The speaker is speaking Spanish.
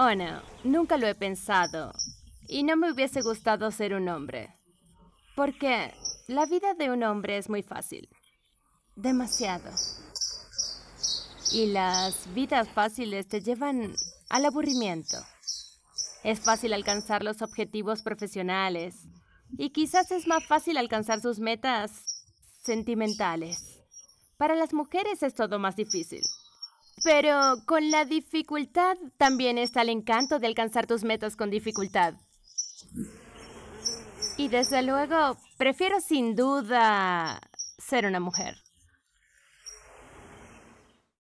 Oh, no, nunca lo he pensado. Y no me hubiese gustado ser un hombre. Porque la vida de un hombre es muy fácil. Demasiado. Y las vidas fáciles te llevan al aburrimiento. Es fácil alcanzar los objetivos profesionales. Y quizás es más fácil alcanzar sus metas sentimentales. Para las mujeres es todo más difícil. Pero con la dificultad también está el encanto de alcanzar tus metas con dificultad. Y desde luego, prefiero sin duda ser una mujer.